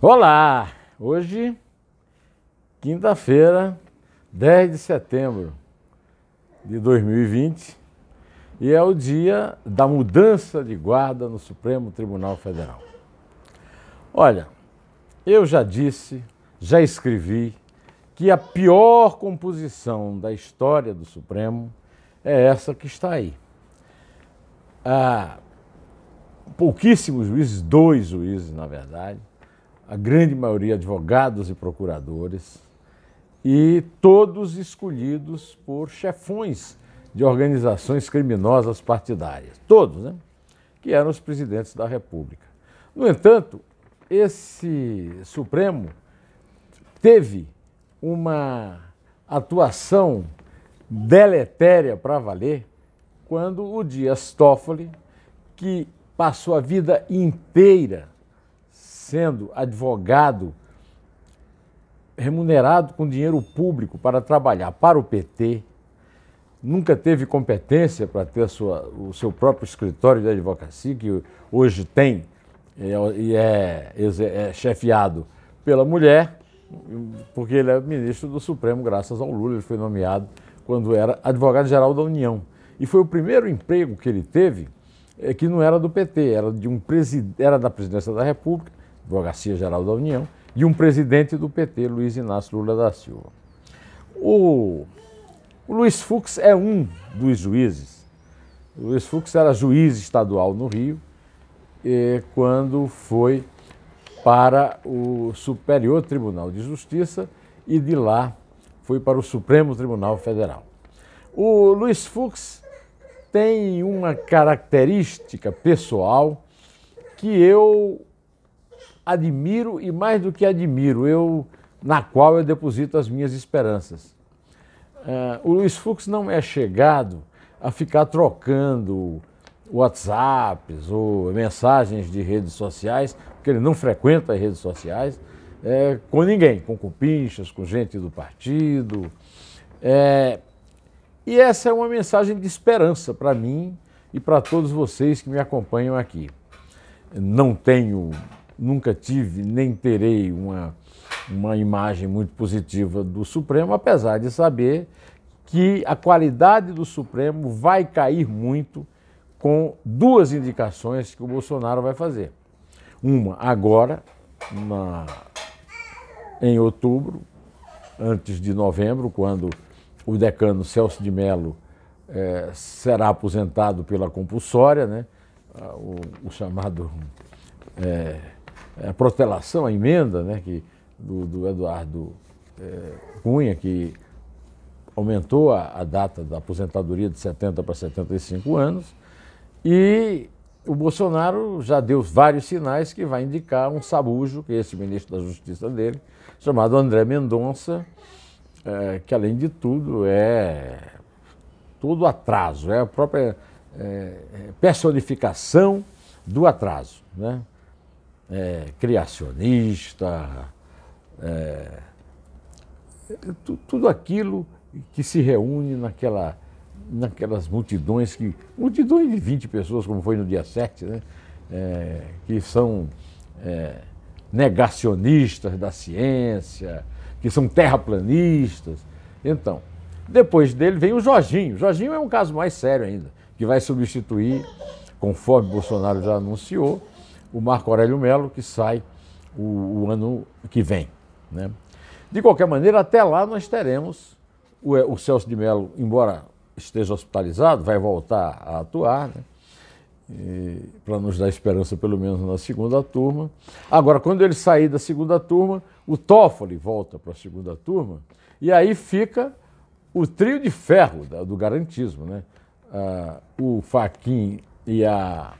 Olá! Hoje, quinta-feira, 10 de setembro de 2020, e é o dia da mudança de guarda no Supremo Tribunal Federal. Olha, eu já disse, já escrevi, que a pior composição da história do Supremo é essa que está aí. Ah, pouquíssimos juízes, dois juízes, na verdade, a grande maioria advogados e procuradores, e todos escolhidos por chefões de organizações criminosas partidárias, todos, né? que eram os presidentes da República. No entanto, esse Supremo teve uma atuação deletéria para valer quando o Dias Toffoli, que passou a vida inteira sendo advogado remunerado com dinheiro público para trabalhar para o PT, nunca teve competência para ter sua, o seu próprio escritório de advocacia, que hoje tem e é, é, é, chefiado pela mulher, porque ele é ministro do Supremo, graças ao Lula, ele foi nomeado quando era advogado-geral da União. E foi o primeiro emprego que ele teve é, que não era do PT, era, de um, era da presidência da República, Advocacia Geral da União, e um presidente do PT, Luiz Inácio Lula da Silva. O, o Luiz Fux é um dos juízes. O Luiz Fux era juiz estadual no Rio e quando foi para o Superior Tribunal de Justiça e de lá foi para o Supremo Tribunal Federal. O Luiz Fux tem uma característica pessoal que eu admiro e mais do que admiro, eu na qual eu deposito as minhas esperanças. Uh, o Luiz Fux não é chegado a ficar trocando WhatsApps ou mensagens de redes sociais, porque ele não frequenta as redes sociais, é, com ninguém, com cupinchas, com gente do partido. É, e essa é uma mensagem de esperança para mim e para todos vocês que me acompanham aqui. Não tenho nunca tive nem terei uma, uma imagem muito positiva do Supremo, apesar de saber que a qualidade do Supremo vai cair muito com duas indicações que o Bolsonaro vai fazer. Uma agora, na, em outubro, antes de novembro, quando o decano Celso de Mello eh, será aposentado pela compulsória, né? Ah, o, o chamado. Eh, é, a protelação, a emenda né, que, do, do Eduardo é, Cunha, que aumentou a, a, data da aposentadoria de 70 para 75 anos, e o Bolsonaro já deu vários sinais que vai indicar um sabujo, que é esse ministro da Justiça dele, chamado André Mendonça, é, que além de tudo é todo atraso, é a própria é, é personificação do atraso. Né? é, criacionista, é, tudo aquilo que se reúne naquela, naquelas multidões que. Multidões de 20 pessoas, como foi no dia 7, né? É, que são é, negacionistas da ciência, que são terraplanistas. Então, depois dele vem o Jorginho. O Jorginho é um caso mais sério ainda, que vai substituir, conforme Bolsonaro já anunciou, o Marco Aurélio Melo, que sai o, o ano que vem. Né? De qualquer maneira, até lá nós teremos o, é, o Celso de Melo, embora esteja hospitalizado, vai voltar a atuar, né? para nos dar esperança pelo menos na segunda turma. Agora, quando ele sair da segunda turma, o Toffoli volta para a segunda turma e aí fica o trio de ferro do garantismo, né? Ah, o Faquin e a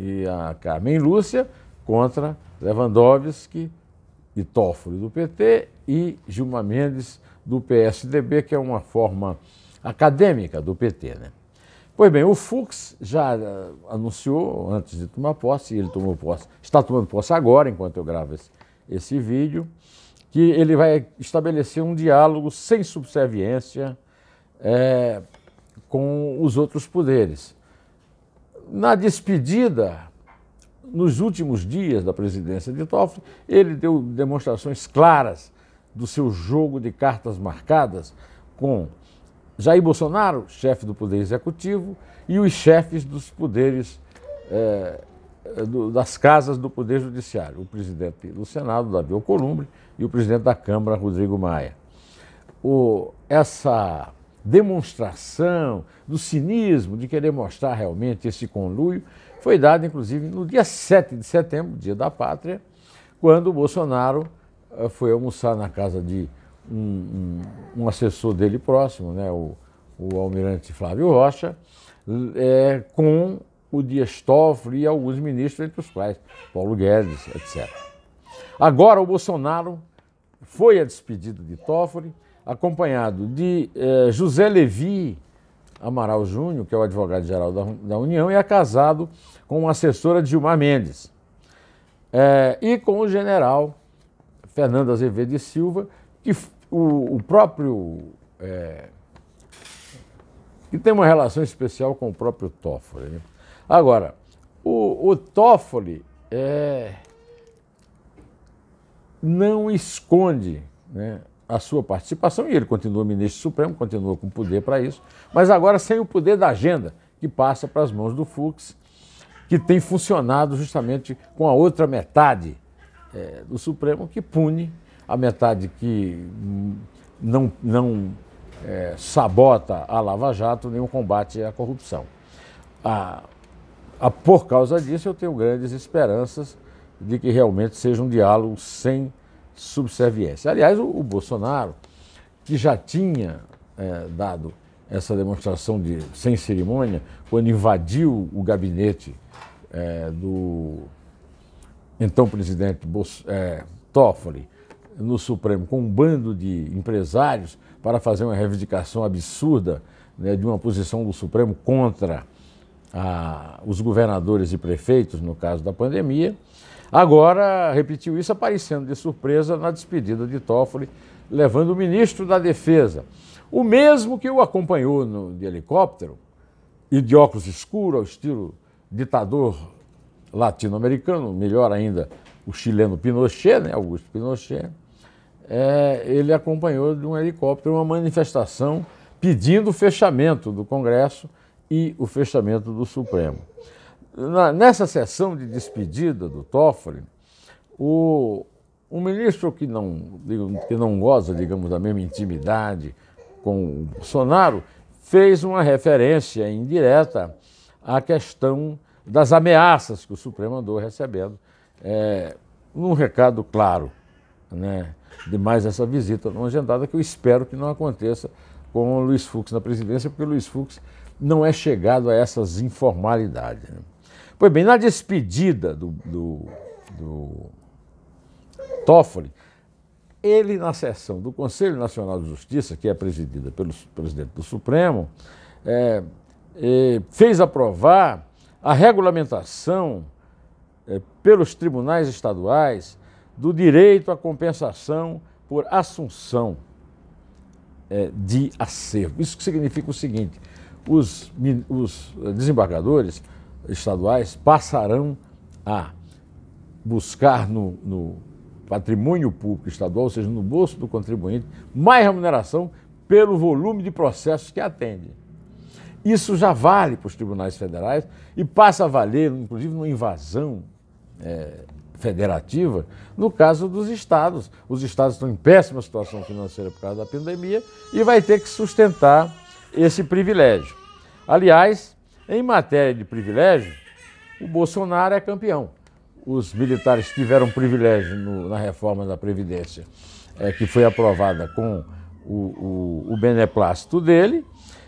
e a Carmen Lúcia contra Lewandowski e Toffoli do PT e Gilma Mendes do PSDB, que é uma forma acadêmica do PT. Né? Pois bem, o Fux já eh, anunciou, antes de tomar posse, ele tomou posse, está tomando posse agora, enquanto eu gravo esse, esse vídeo, que ele vai estabelecer um diálogo sem subserviência é, com os outros poderes. Na despedida, nos últimos dias da presidência de Toffoli, ele deu demonstrações claras do seu jogo de cartas marcadas com Jair Bolsonaro, chefe do Poder Executivo, e os chefes dos poderes, é, do, das casas do Poder Judiciário, o presidente do Senado, Davi Alcolumbre, e o presidente da Câmara, Rodrigo Maia. O, essa demonstração do cinismo de querer mostrar realmente esse conluio foi dada, inclusive, no dia 7 de setembro, dia da pátria, quando o Bolsonaro eh, foi almoçar na casa de um, um, um assessor dele próximo, né, o, o almirante Flávio Rocha, é, com o Dias Toffoli e alguns ministros, entre os quais Paulo Guedes, etc. Agora, o Bolsonaro foi a despedida de Toffoli, acompanhado de eh, José Levi Amaral Júnior, que é o advogado-geral da, da, União, e é casado com a assessora Dilma Gilmar Mendes. Eh, e com o general Fernando Azevedo de Silva, que o, o próprio. Eh, que tem uma relação especial com o próprio Toffoli. Né? Agora, o, o Toffoli eh, não esconde né, a sua participação, e ele continua ministro supremo, continua com poder para isso, mas agora sem o poder da agenda, que passa para as mãos do Fux, que tem funcionado justamente com a outra metade é, do Supremo, que pune a metade que não, não é, sabota a Lava Jato nem o combate à corrupção. A, a, por causa disso, eu tenho grandes esperanças de que realmente seja um diálogo sem subserviência. Aliás, o, o Bolsonaro, que já tinha é, dado essa demonstração de sem cerimônia, quando invadiu o gabinete é, do então presidente Bolso, é, Toffoli no Supremo com um bando de empresários para fazer uma reivindicação absurda né, de uma posição do Supremo contra a, os governadores e prefeitos, no caso da pandemia. Agora, repetiu isso aparecendo de surpresa na despedida de Toffoli, levando o ministro da Defesa, o mesmo que o acompanhou no, de helicóptero e de óculos escuros, ao estilo ditador latino-americano, melhor ainda, o chileno Pinochet, né, Augusto Pinochet, é, ele acompanhou de um helicóptero uma manifestação pedindo o fechamento do Congresso e o fechamento do Supremo na, nessa sessão de despedida do Toffoli, o, ministro que não, que não goza, digamos, da mesma intimidade com o Bolsonaro, fez uma referência indireta à questão das ameaças que o Supremo andou recebendo, é, num recado claro, né, de mais essa visita não agendada, que eu espero que não aconteça com o Luiz Fux na presidência, porque o Luiz Fux não é chegado a essas informalidades. Né? Pois bem, na despedida do, do, do Toffoli, ele, na sessão do Conselho Nacional de Justiça, que é presidida pelo presidente do Supremo, é, é, fez aprovar a regulamentação é, pelos tribunais estaduais do direito à compensação por assunção é, de acervo. Isso significa o seguinte: os, os eh, desembargadores estaduais passarão a buscar no, no patrimônio público estadual, ou seja, no bolso do contribuinte, mais remuneração pelo volume de processos que atende. Isso já vale para os tribunais federais e passa a valer, inclusive, numa invasão é, federativa, no caso dos estados. Os estados estão em péssima situação financeira por causa da pandemia e vai ter que sustentar esse privilégio. Aliás, em matéria de privilégio, o Bolsonaro é campeão. Os militares tiveram privilégio no, na reforma da Previdência, é, que foi aprovada com o, o, o beneplácito dele,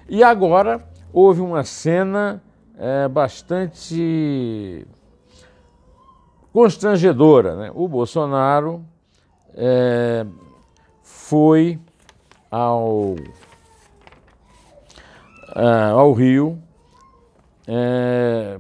e agora houve uma cena é, bastante constrangedora. Né? O Bolsonaro é, foi ao, é, ao Rio é,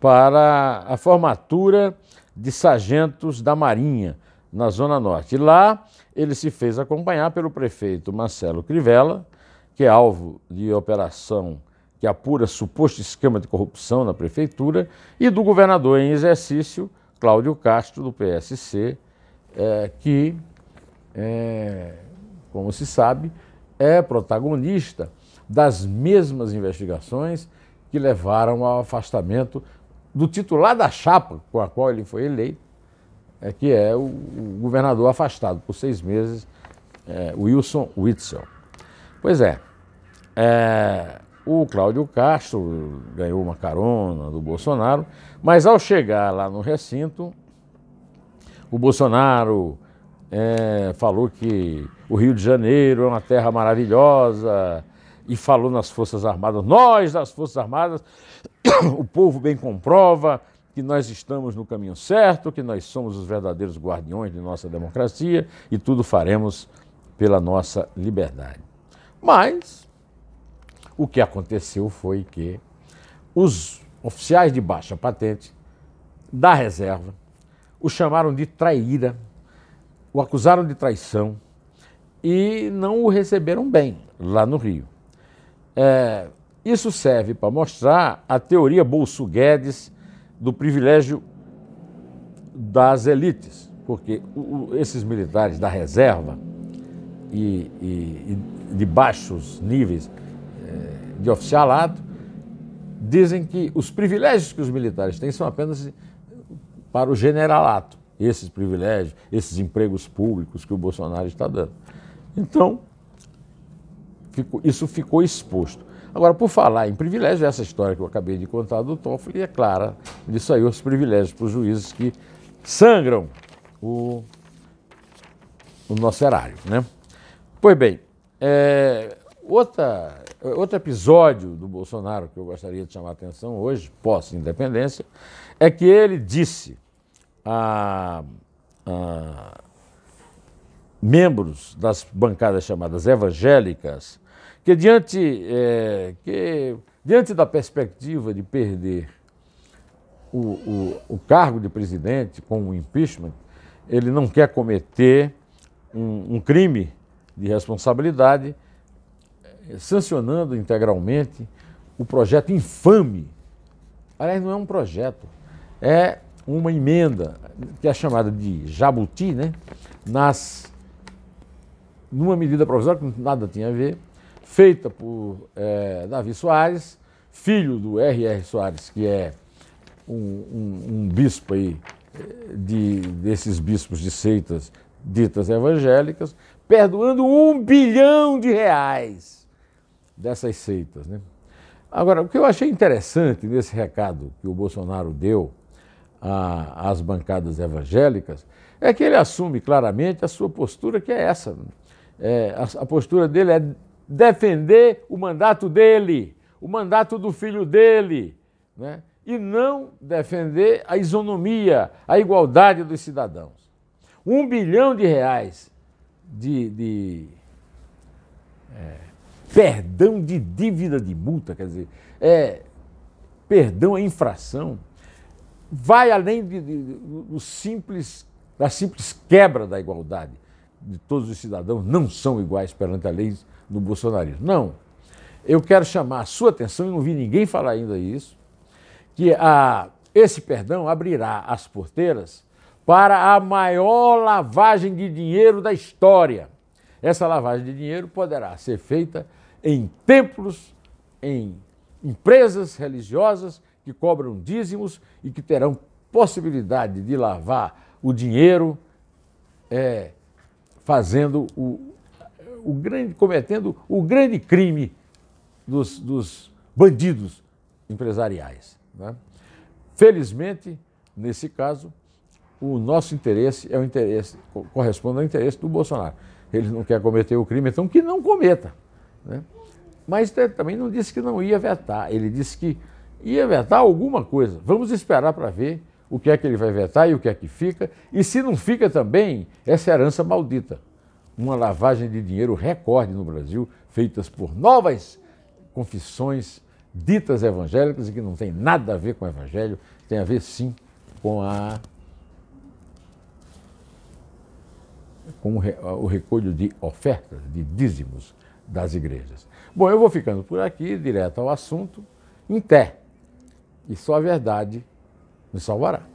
para a formatura de sargentos da Marinha, na Zona Norte. E lá ele se fez acompanhar pelo prefeito Marcelo Crivella, que é alvo de operação que apura suposto esquema de corrupção na prefeitura, e do governador em exercício, Cláudio Castro, do PSC, é, que, é, como se sabe, é protagonista das mesmas investigações que levaram ao afastamento do titular da chapa com a qual ele foi eleito, é, que é o, o governador afastado por seis meses, é, Wilson Witzel. Pois é, é o Cláudio Castro ganhou uma carona do Bolsonaro, mas ao chegar lá no recinto, o Bolsonaro é, falou que o Rio de Janeiro é uma terra maravilhosa, e falou nas Forças Armadas. Nós, das Forças Armadas, o povo bem comprova que nós estamos no caminho certo, que nós somos os verdadeiros guardiões de nossa democracia e tudo faremos pela nossa liberdade. Mas o que aconteceu foi que os oficiais de baixa patente da reserva o chamaram de traíra, o acusaram de traição e não o receberam bem lá no Rio. É, isso serve para mostrar a teoria Bolso Guedes do privilégio das elites, porque o, esses militares da reserva e, e, e de baixos níveis é, de oficialato dizem que os privilégios que os militares têm são apenas para o generalato, esses privilégios, esses empregos públicos que o Bolsonaro está dando. Então, Ficou, isso ficou exposto. Agora, por falar em privilégio, essa história que eu acabei de contar do Toffoli é clara, ele saiu os privilégios para os juízes que sangram o, o nosso erário. Né? Pois bem, é, outra, outro episódio do Bolsonaro que eu gostaria de chamar a atenção hoje, pós-independência, é que ele disse a, a membros das bancadas chamadas evangélicas, que diante, é, que, diante da perspectiva de perder o, o, o, cargo de presidente com o impeachment, ele não quer cometer um, um crime de responsabilidade, é, sancionando integralmente o projeto infame. Aliás, não é um projeto, é uma emenda que é chamada de jabuti, né? Nas numa medida provisória que nada tinha a ver, feita por é, Davi Soares, filho do R.R. Soares, que é um, um, um bispo aí, é, de, desses bispos de seitas ditas evangélicas, perdoando um bilhão de reais dessas seitas. Né? Agora, o que eu achei interessante nesse recado que o Bolsonaro deu às bancadas evangélicas é que ele assume claramente a sua postura, que é essa é, a, a postura dele é defender o mandato dele, o mandato do filho dele, né? e não defender a isonomia, a igualdade dos cidadãos. Um bilhão de reais de, de é, perdão de dívida de multa, quer dizer, é, perdão à infração, vai além de, de, do simples, da simples quebra da igualdade de todos os cidadãos não são iguais perante a lei do bolsonarismo. Não. Eu quero chamar a sua atenção, e não vi ninguém falar ainda isso, que a, esse perdão abrirá as porteiras para a maior lavagem de dinheiro da história. Essa lavagem de dinheiro poderá ser feita em templos, em empresas religiosas que cobram dízimos e que terão possibilidade de lavar o dinheiro. É, fazendo o, o grande, cometendo o grande crime dos, dos bandidos empresariais. Né? Felizmente, nesse caso, o nosso interesse é o interesse, corresponde ao interesse do Bolsonaro. Ele não quer cometer o crime, então que não cometa. Né? Mas também não disse que não ia vetar, ele disse que ia vetar alguma coisa. Vamos esperar para ver o que é que ele vai vetar e o que é que fica, e se não fica também, essa é herança maldita. Uma lavagem de dinheiro recorde no Brasil, feitas por novas confissões ditas evangélicas e que não tem nada a ver com o evangelho, tem a ver sim com a com o recolho de ofertas, de dízimos das igrejas. Bom, eu vou ficando por aqui, direto ao assunto, em té. E só a verdade nos salvará.